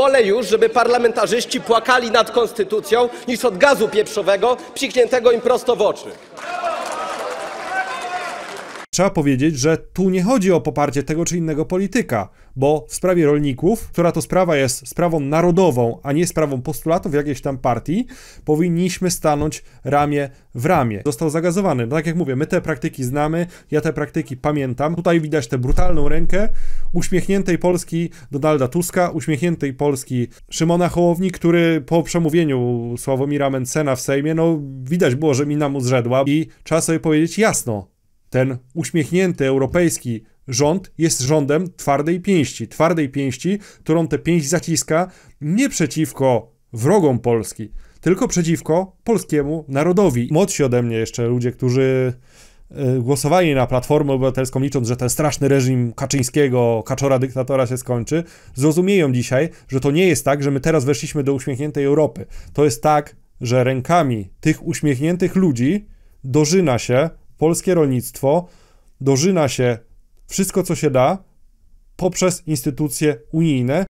Wolę już, żeby parlamentarzyści płakali nad konstytucją, niż od gazu pieprzowego psikniętego im prosto w oczy. Trzeba powiedzieć, że tu nie chodzi o poparcie tego czy innego polityka, bo w sprawie rolników, która to sprawa jest sprawą narodową, a nie sprawą postulatów jakiejś tam partii, powinniśmy stanąć ramię w ramię. Został zagazowany. No tak jak mówię, my te praktyki znamy, ja te praktyki pamiętam. Tutaj widać tę brutalną rękę, uśmiechniętej Polski Donalda Tuska, uśmiechniętej Polski Szymona Hołowni, który po przemówieniu Sławomira Mencena w Sejmie, no widać było, że mina mu zrzedła i trzeba sobie powiedzieć jasno, ten uśmiechnięty europejski rząd jest rządem twardej pięści, twardej pięści, którą tę pięść zaciska nie przeciwko wrogom Polski, tylko przeciwko polskiemu narodowi. Młodsi ode mnie jeszcze ludzie, którzy Y, głosowali na Platformę Obywatelską, licząc, że ten straszny reżim Kaczyńskiego, kaczora dyktatora się skończy, zrozumieją dzisiaj, że to nie jest tak, że my teraz weszliśmy do uśmiechniętej Europy. To jest tak, że rękami tych uśmiechniętych ludzi dożyna się polskie rolnictwo, dożyna się wszystko, co się da poprzez instytucje unijne